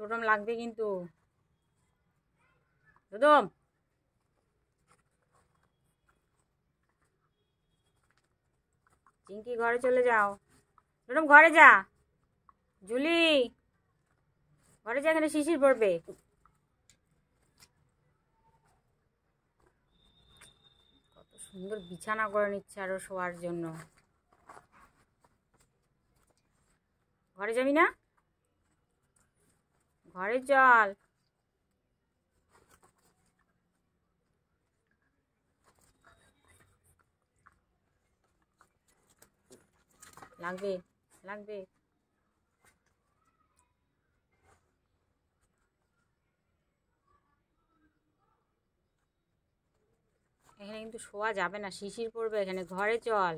টোটম লাগবে কিন্তু টোটম চিঙ্কি ঘরে চলে যাও টোটম ঘরে যা জুলি ঘরে যা এখানে শিশির পড়বে কত সুন্দর বিছানা করে নিচ্ছে আরো শোয়ার জন্য ঘরে যাবি না ঘরের জল লাগবে লাগবে এখানে কিন্তু শোয়া যাবে না শিশির পড়বে এখানে ঘরে চল